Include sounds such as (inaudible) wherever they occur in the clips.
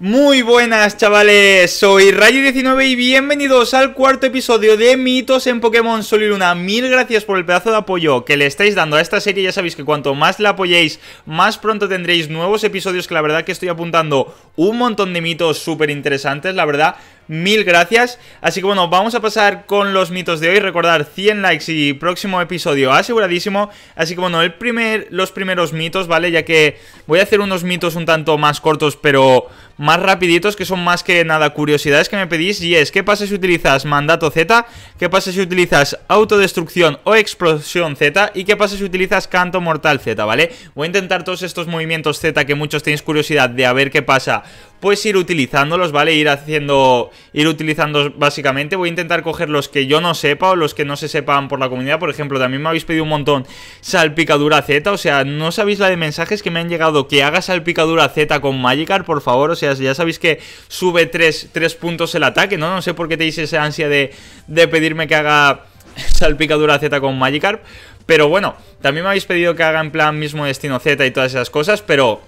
Muy buenas chavales, soy Rayo19 y bienvenidos al cuarto episodio de mitos en Pokémon Sol y Luna Mil gracias por el pedazo de apoyo que le estáis dando a esta serie, ya sabéis que cuanto más la apoyéis, más pronto tendréis nuevos episodios que la verdad que estoy apuntando un montón de mitos súper interesantes, la verdad mil gracias. Así que bueno, vamos a pasar con los mitos de hoy. Recordar 100 likes y próximo episodio aseguradísimo. Así que bueno, el primer, los primeros mitos, ¿vale? Ya que Voy a hacer unos mitos un tanto más cortos, pero más rapiditos, que son más que nada curiosidades que me pedís. Y es, ¿qué pasa si utilizas mandato Z? ¿Qué pasa si utilizas autodestrucción o explosión Z? ¿Y qué pasa si utilizas canto mortal Z, ¿vale? Voy a intentar todos estos movimientos Z que muchos tenéis curiosidad de a ver qué pasa. Pues ir utilizándolos, ¿vale? Ir haciendo... Ir utilizando básicamente. Voy a intentar coger los que yo no sepa o los que no se sepan por la comunidad. Por ejemplo, también me habéis pedido un montón salpicadura Z. O sea, no sabéis la de mensajes que me han llegado que haga salpicadura Z con Magikarp, por favor. O sea, ya sabéis que sube 3, puntos el ataque, ¿no? No sé por qué tenéis esa ansia de, de pedirme que haga (laughs) salpicadura Z con Magikarp. Pero bueno, también me habéis pedido que haga en plan mismo destino Z y todas esas cosas, pero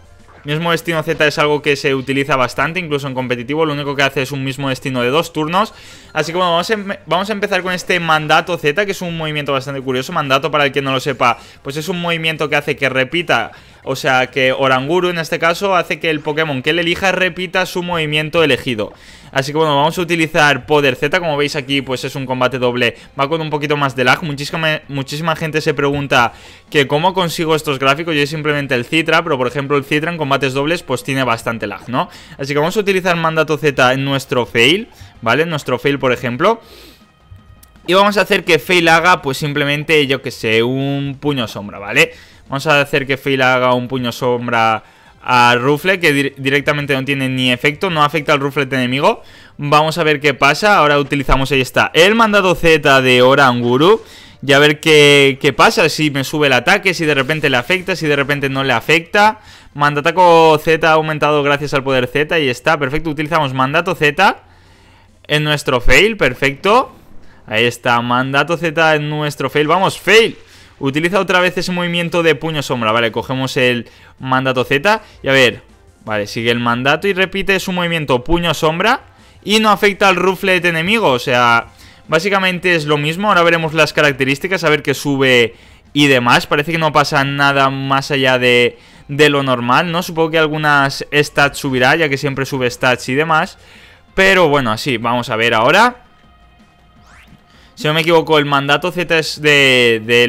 Mismo destino Z es algo que se utiliza bastante, incluso en competitivo. Lo único que hace es un mismo destino de dos turnos. Así que vamos a, em-, vamos a empezar con este mandato Z, que es un movimiento bastante curioso. Mandato, para el que no lo sepa, pues es un movimiento que hace que repita o sea que Oranguru en este caso hace que el Pokémon que él elija repita su movimiento elegido. Así que bueno, vamos a utilizar Poder Z, como veis aquí pues es un combate doble, va con un poquito más de lag, muchísima, gente se pregunta que cómo consigo estos gráficos, yo es simplemente el Citra, pero por ejemplo el Citra en combates dobles pues tiene bastante lag, ¿no? Así que vamos a utilizar mandato Z en nuestro fail, ¿vale? En nuestro fail por ejemplo... Y vamos a hacer que Fail haga, pues simplemente, yo que sé, un puño sombra, ¿vale? Vamos a hacer que Fail haga un puño sombra a Rufle, que directamente no tiene ni efecto, no afecta al Ruflet enemigo. Vamos a ver qué pasa, ahora utilizamos, ahí está, el Mandato Z de Oranguru. Y a ver qué, qué pasa, si me sube el ataque, si de repente le afecta, si de repente no le afecta. Mandataco Z ha aumentado gracias al poder Z y está, perfecto, utilizamos mandato Z en nuestro fail, perfecto. Ahí está, mandato Z en nuestro fail, vamos, fail. Utiliza otra vez ese movimiento de puño sombra. Vale, cogemos el mandato Z y a ver. Vale, sigue el mandato y repite su movimiento puño sombra. Y no afecta al de enemigo, o sea... Básicamente es lo mismo, ahora veremos las características, a ver qué sube y demás. Parece que no pasa nada más allá de, de lo normal, ¿no? Supongo que algunas stats subirá, ya que siempre sube stats y demás. Pero bueno, así, vamos a ver ahora si no me equivoco, el mandato Z es de, de,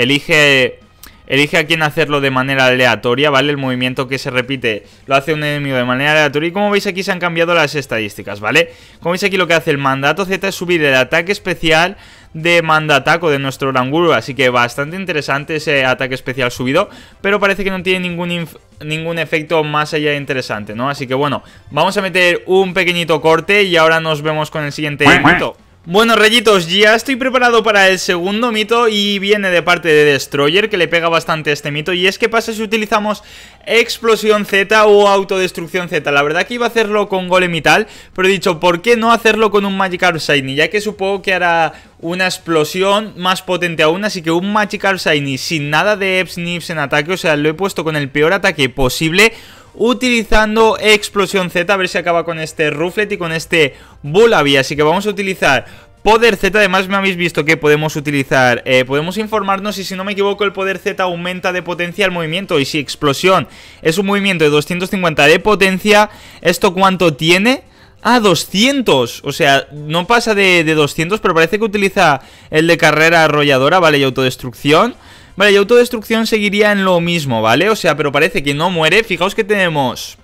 elige, elige, a quién hacerlo de manera aleatoria, ¿vale? El movimiento que se repite lo hace un enemigo de manera aleatoria. Y como veis aquí se han cambiado las estadísticas, ¿vale? Como veis aquí lo que hace el mandato Z es subir el ataque especial de mandataco de nuestro Ranguru, así que bastante interesante ese ataque especial subido, pero parece que no tiene ningún, ningún efecto más allá interesante, ¿no? Así que bueno, vamos a meter un pequeñito corte y ahora nos vemos con el siguiente invito. Bueno, rayitos, ya estoy preparado para el segundo mito y viene de parte de Destroyer, que le pega bastante este mito. Y es que pasa si utilizamos Explosión Z o Autodestrucción Z. La verdad que iba a hacerlo con Golem y tal, pero he dicho, ¿por qué no hacerlo con un Magikarp Shiny? Ya que supongo que hará una explosión más potente aún, así que un Magikarp Shiny sin nada de Eps en ataque, o sea, lo he puesto con el peor ataque posible utilizando explosión Z, a ver si acaba con este Ruflet y con este Bullaby, así que vamos a utilizar Poder Z, además me habéis visto que podemos utilizar, eh, podemos informarnos y si no me equivoco el poder Z aumenta de potencia el movimiento y si explosión es un movimiento de 250 de potencia, ¿esto cuánto tiene? Ah, 200, o sea, no pasa de, de 200 pero parece que utiliza el de carrera arrolladora, vale, y autodestrucción Vale, y autodestrucción seguiría en lo mismo, ¿vale? O sea, pero parece que no muere. Fijaos que tenemos...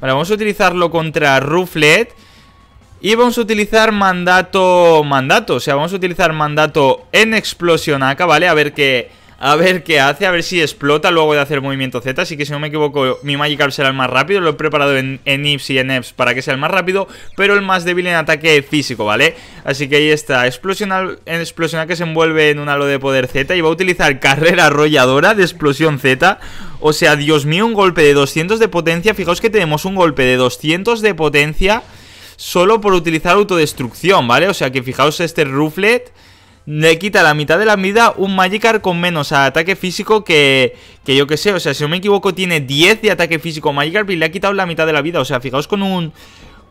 Vale, vamos a utilizarlo contra Ruflet. Y vamos a utilizar mandato... Mandato, o sea, vamos a utilizar mandato en explosión acá, ¿vale? A ver qué a ver qué hace, a ver si explota luego de hacer movimiento Z. Así que si no me equivoco, mi Magikarp será el más rápido. Lo he preparado en, Ips y en Eps para que sea el más rápido, pero el más débil en ataque físico, ¿vale? Así que ahí está, Explosional, Explosional que se envuelve en un halo de poder Z y va a utilizar carrera arrolladora de explosión Z. O sea, Dios mío, un golpe de 200 de potencia. Fijaos que tenemos un golpe de 200 de potencia solo por utilizar autodestrucción, ¿vale? O sea que fijaos este Ruflet le quita la mitad de la vida un Magikarp con menos ataque físico que, que yo que sé. O sea, si no me equivoco, tiene 10 de ataque físico Magikarp y le ha quitado la mitad de la vida. O sea, fijaos con un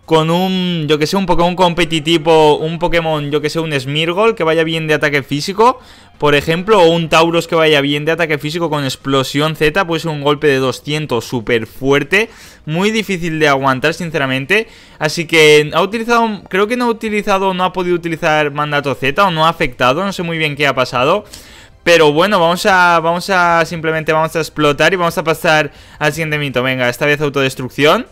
con un, yo que sé, un Pokémon competitivo, un Pokémon, yo que sé, un Smirgol que vaya bien de ataque físico, por ejemplo, o un Tauros que vaya bien de ataque físico con explosión Z, pues un golpe de 200 súper fuerte, muy difícil de aguantar, sinceramente. Así que ha utilizado, creo que no ha utilizado, no ha podido utilizar mandato Z o no ha afectado, no sé muy bien qué ha pasado. Pero bueno, vamos a, vamos a, simplemente vamos a explotar y vamos a pasar al siguiente mito. Venga, esta vez autodestrucción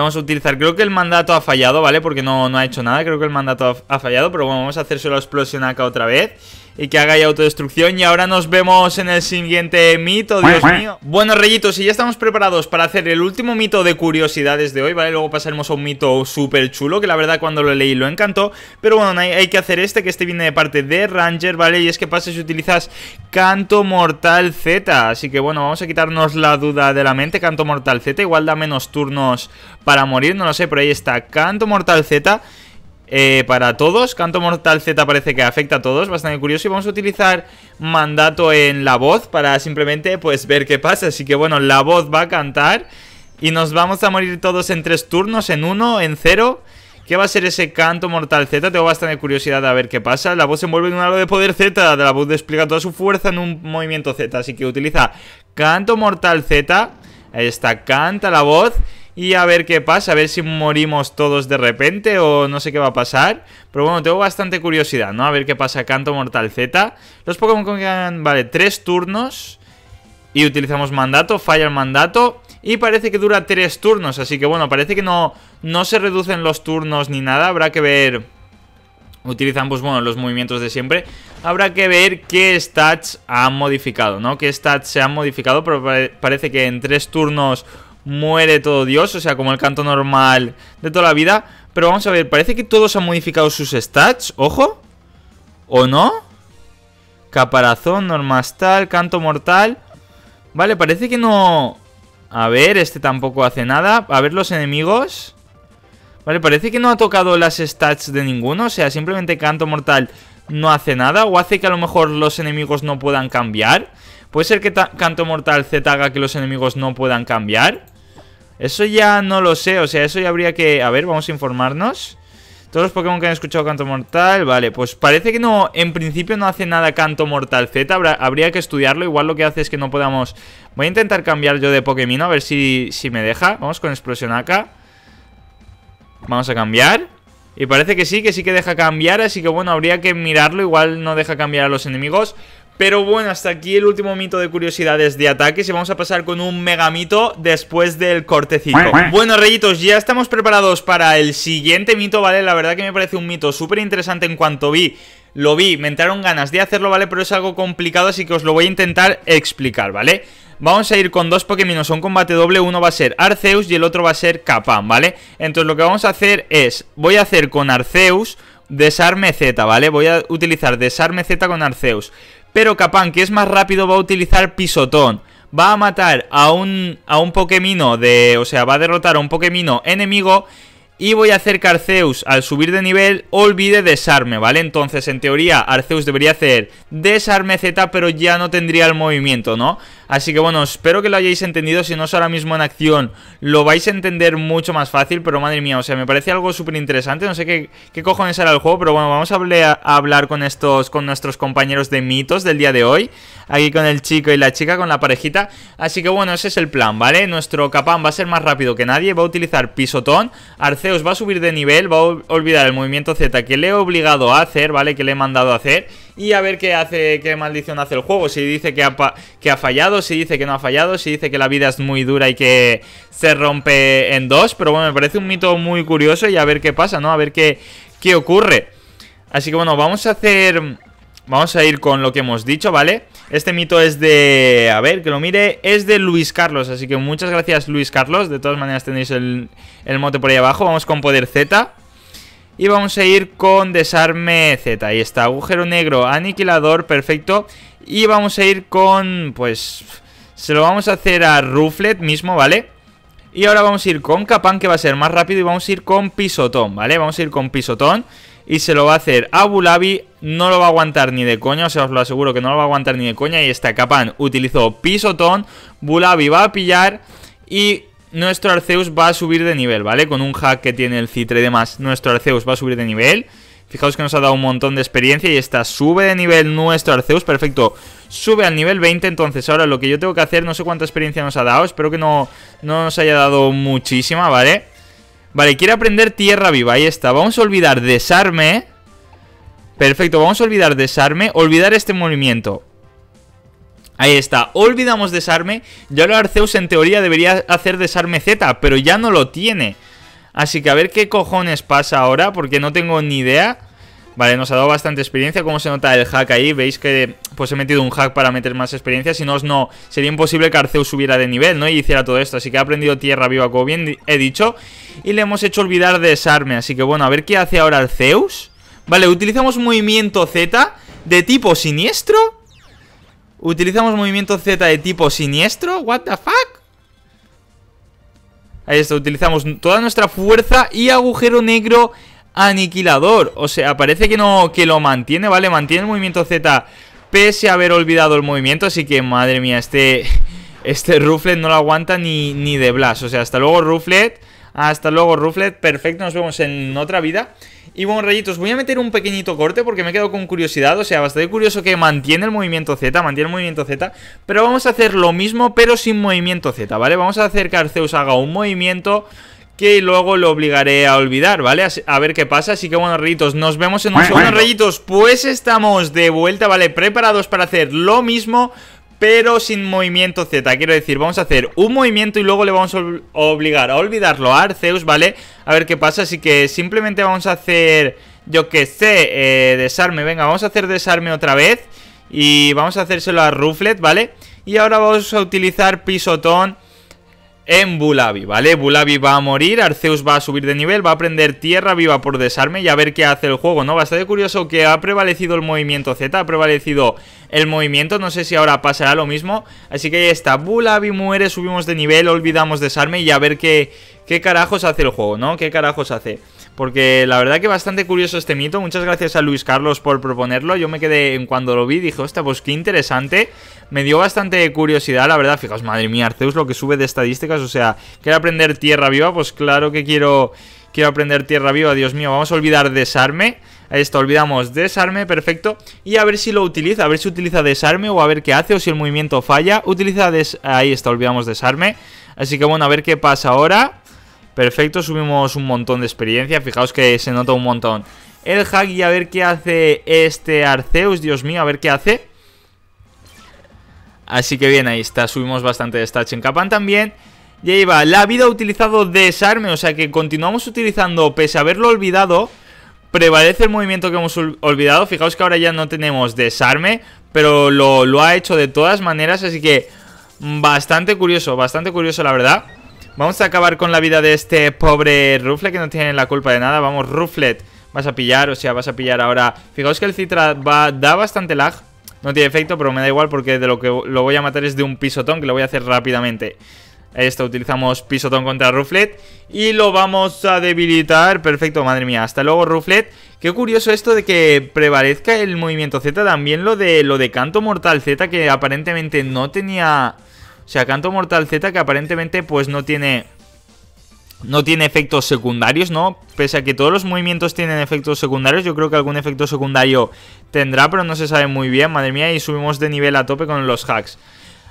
vamos a utilizar, creo que el mandato ha fallado, ¿vale? Porque no, no ha hecho nada, creo que el mandato ha, fallado Pero bueno, vamos a hacer solo explosión acá otra vez y que haga ya autodestrucción. Y ahora nos vemos en el siguiente mito, Dios mío. Bueno, rellitos, y ya estamos preparados para hacer el último mito de curiosidades de hoy, ¿vale? Luego pasaremos a un mito súper chulo, que la verdad cuando lo leí lo encantó. Pero bueno, hay, que hacer este, que este viene de parte de Ranger, ¿vale? Y es que pasa si utilizas Canto Mortal Z. Así que bueno, vamos a quitarnos la duda de la mente. Canto Mortal Z, igual da menos turnos para morir, no lo sé, pero ahí está. Canto Mortal Z. Eh, para todos. Canto Mortal Z parece que afecta a todos, bastante curioso. Y vamos a utilizar mandato en la voz para simplemente pues ver qué pasa. Así que bueno, la voz va a cantar y nos vamos a morir todos en tres turnos, en uno, en cero. ¿Qué va a ser ese canto mortal Z? Tengo bastante curiosidad a ver qué pasa. La voz se envuelve en un halo de poder Z. La voz despliega toda su fuerza en un movimiento Z. Así que utiliza canto mortal Z. Ahí está, canta la voz y a ver qué pasa, a ver si morimos todos de repente o no sé qué va a pasar. Pero bueno, tengo bastante curiosidad, ¿no? A ver qué pasa Canto Mortal Z. Los Pokémon ganan, vale, tres turnos y utilizamos mandato, falla el mandato y parece que dura tres turnos, así que bueno, parece que no, no se reducen los turnos ni nada, habrá que ver... utilizamos pues bueno, los movimientos de siempre. Habrá que ver qué stats han modificado, ¿no? Qué stats se han modificado, pero parece que en tres turnos muere todo Dios, o sea, como el canto normal de toda la vida. Pero vamos a ver, parece que todos han modificado sus stats, ojo. ¿O no? Caparazón, normastal, canto mortal. Vale, parece que no... A ver, este tampoco hace nada. A ver los enemigos. Vale, parece que no ha tocado las stats de ninguno. O sea, simplemente canto mortal no hace nada. O hace que a lo mejor los enemigos no puedan cambiar. Puede ser que canto mortal Z haga que los enemigos no puedan cambiar. Eso ya no lo sé, o sea, eso ya habría que... A ver, vamos a informarnos. Todos los Pokémon que han escuchado Canto Mortal, vale, pues parece que no, en principio no hace nada Canto Mortal Z, habría que estudiarlo, igual lo que hace es que no podamos... Voy a intentar cambiar yo de Pokémon, a ver si, si me deja, vamos con Explosión acá. Vamos a cambiar. Y parece que sí, que sí que deja cambiar, así que bueno, habría que mirarlo, igual no deja cambiar a los enemigos. Pero bueno, hasta aquí el último mito de curiosidades de ataques y vamos a pasar con un megamito después del cortecito. Bueno, reyitos, ya estamos preparados para el siguiente mito, ¿vale? La verdad que me parece un mito súper interesante en cuanto vi lo vi, me entraron ganas de hacerlo, ¿vale? Pero es algo complicado, así que os lo voy a intentar explicar, ¿vale? Vamos a ir con dos Pokémon, son combate doble, uno va a ser Arceus y el otro va a ser Capán, ¿vale? Entonces lo que vamos a hacer es, voy a hacer con Arceus desarme Z, ¿vale? Voy a utilizar desarme Z con Arceus pero Capán, que es más rápido, va a utilizar pisotón. Va a matar a un, a un Pokémino de... O sea, va a derrotar a un Pokémino enemigo y voy a hacer que Arceus, al subir de nivel, olvide desarme, ¿vale? Entonces, en teoría, Arceus debería hacer desarme Z, pero ya no tendría el movimiento, ¿no? Así que, bueno, espero que lo hayáis entendido. Si no es ahora mismo en acción, lo vais a entender mucho más fácil. Pero, madre mía, o sea, me parece algo súper interesante. No sé qué, cojones era el juego, pero bueno, vamos a, hablar, a hablar con estos, con nuestros compañeros de mitos del día de hoy. Aquí con el chico y la chica, con la parejita. Así que, bueno, ese es el plan, ¿vale? Nuestro Capán va a ser más rápido que nadie. Va a utilizar pisotón. Arceus os va a subir de nivel, va a olvidar el movimiento Z que le he obligado a hacer, ¿vale? Que le he mandado a hacer y a ver qué hace, qué maldición hace el juego. Si dice que ha, que ha fallado, si dice que no ha fallado, si dice que la vida es muy dura y que se rompe en dos. Pero bueno, me parece un mito muy curioso y a ver qué pasa, ¿no? A ver qué, qué ocurre. Así que bueno, vamos a hacer... Vamos a ir con lo que hemos dicho, ¿vale? Este mito es de... A ver, que lo mire. Es de Luis Carlos. Así que muchas gracias, Luis Carlos. De todas maneras tenéis el, el mote por ahí abajo. Vamos con Poder Z. Y vamos a ir con Desarme Z. Ahí está. Agujero negro, aniquilador, perfecto. Y vamos a ir con... Pues... Se lo vamos a hacer a Ruflet mismo, ¿vale? Y ahora vamos a ir con Capán, que va a ser más rápido. Y vamos a ir con Pisotón, ¿vale? Vamos a ir con Pisotón y se lo va a hacer a Bulabi, No lo va a aguantar ni de coña, o sea, os lo aseguro que no lo va a aguantar ni de coña. Y está capan utilizó pisotón, Bulabi va a pillar y nuestro Arceus va a subir de nivel, ¿vale? Con un hack que tiene el Citre y demás, nuestro Arceus va a subir de nivel. Fijaos que nos ha dado un montón de experiencia y está. sube de nivel nuestro Arceus, perfecto. Sube al nivel 20, entonces ahora lo que yo tengo que hacer, no sé cuánta experiencia nos ha dado, espero que no, no nos haya dado muchísima, ¿vale? vale Vale, quiere aprender tierra viva. Ahí está. Vamos a olvidar desarme. Perfecto, vamos a olvidar desarme. Olvidar este movimiento. Ahí está, olvidamos desarme. Ya lo Arceus en teoría debería hacer desarme Z, pero ya no lo tiene. Así que a ver qué cojones pasa ahora, porque no tengo ni idea. Vale, nos ha dado bastante experiencia, cómo se nota el hack ahí, veis que pues he metido un hack para meter más experiencia, si no, no, sería imposible que Arceus subiera de nivel, ¿no? Y hiciera todo esto, así que ha aprendido Tierra Viva, como bien he dicho, y le hemos hecho olvidar desarme, así que bueno, a ver qué hace ahora Arceus. Vale, utilizamos movimiento Z de tipo siniestro. Utilizamos movimiento Z de tipo siniestro, what the fuck? Ahí está, utilizamos toda nuestra fuerza y agujero negro aniquilador. O sea, parece que no que lo mantiene, ¿vale? Mantiene el movimiento Z pese a haber olvidado el movimiento. Así que, madre mía, este, (laughs) este Ruflet no lo aguanta ni, ni de Blas. O sea, hasta luego Ruflet. Hasta luego Ruflet. Perfecto, nos vemos en otra vida. Y bueno, rayitos, voy a meter un pequeñito corte porque me he quedado con curiosidad. O sea, bastante curioso que mantiene el movimiento Z, mantiene el movimiento Z. Pero vamos a hacer lo mismo, pero sin movimiento Z, ¿vale? Vamos a hacer que Arceus haga un movimiento que luego lo obligaré a olvidar, ¿vale? A ver qué pasa, así que buenos rayitos, nos vemos en un segundo, rayitos, pues estamos de vuelta, ¿vale? Preparados para hacer lo mismo, pero sin movimiento Z. Quiero decir, vamos a hacer un movimiento y luego le vamos a obligar a olvidarlo a Arceus, ¿vale? A ver qué pasa, así que simplemente vamos a hacer, yo que sé, eh, desarme. Venga, vamos a hacer desarme otra vez y vamos a hacérselo a Ruflet, ¿vale? Y ahora vamos a utilizar pisotón en Bulabi, ¿vale? Bulabi va a morir, Arceus va a subir de nivel, va a prender Tierra Viva por desarme y a ver qué hace el juego, ¿no? Bastante curioso que ha prevalecido el movimiento Z, ha prevalecido el movimiento, no sé si ahora pasará lo mismo, así que ahí está, Bulabi muere, subimos de nivel, olvidamos desarme y a ver qué, qué carajos hace el juego, ¿no? ¿Qué carajos hace? Porque la verdad que bastante curioso este mito. Muchas gracias a Luis Carlos por proponerlo. Yo me quedé en cuando lo vi, dije, hostia, pues qué interesante. Me dio bastante curiosidad, la verdad. Fijaos, madre mía, Arceus lo que sube de estadísticas. O sea, quiero aprender tierra viva. Pues claro que quiero, quiero aprender tierra viva. Dios mío, vamos a olvidar desarme. Ahí está, olvidamos desarme, perfecto. Y a ver si lo utiliza, a ver si utiliza desarme o a ver qué hace o si el movimiento falla. Utiliza desarme, Ahí está, olvidamos desarme. Así que bueno, a ver qué pasa ahora. Perfecto, subimos un montón de experiencia. Fijaos que se nota un montón. El hack y a ver qué hace este Arceus. Dios mío, a ver qué hace. Así que bien, ahí está. Subimos bastante de stats en Capan también. Y ahí va. La vida ha utilizado desarme. O sea que continuamos utilizando, pese a haberlo olvidado prevalece el movimiento que hemos olvidado. Fijaos que ahora ya no tenemos desarme, pero lo, ha hecho de todas maneras, así que mm, bastante curioso, bastante curioso la verdad. Vamos a acabar con la vida de este pobre Ruflet que no tiene la culpa de nada. Vamos, Ruflet, vas a pillar, o sea, vas a pillar ahora. Fijaos que el Citra va, da bastante lag. No tiene efecto, pero me da igual porque de lo que lo voy a matar es de un pisotón, que lo voy a hacer rápidamente. Esto, utilizamos pisotón contra Ruflet y lo vamos a debilitar. Perfecto, madre mía. Hasta luego, Ruflet. Qué curioso esto de que prevalezca el movimiento Z, también lo de, lo de canto mortal Z, que aparentemente no tenía o sea, Canto Mortal Z que aparentemente pues no tiene... No tiene efectos secundarios, ¿no? Pese a que todos los movimientos tienen efectos secundarios, yo creo que algún efecto secundario tendrá, pero no se sabe muy bien, madre mía, y subimos de nivel a tope con los hacks.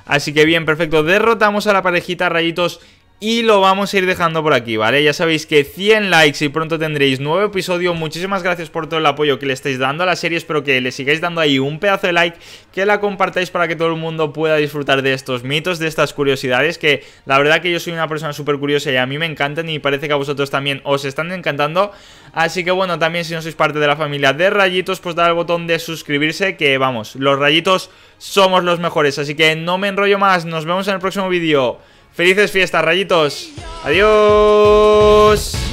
Así que bien, perfecto, derrotamos a la parejita, rayitos y lo vamos a ir dejando por aquí, ¿vale? Ya sabéis que 100 likes y pronto tendréis nuevo episodio. Muchísimas gracias por todo el apoyo que le estáis dando a la serie. Espero que le sigáis dando ahí un pedazo de like, que la compartáis para que todo el mundo pueda disfrutar de estos mitos, de estas curiosidades, que la verdad que yo soy una persona súper curiosa y a mí me encantan y parece que a vosotros también os están encantando. Así que bueno, también si no sois parte de la familia de rayitos, pues dad al botón de suscribirse, que vamos, los rayitos somos los mejores. Así que no me enrollo más, nos vemos en el próximo vídeo. Felices fiestas, rayitos. Adiós.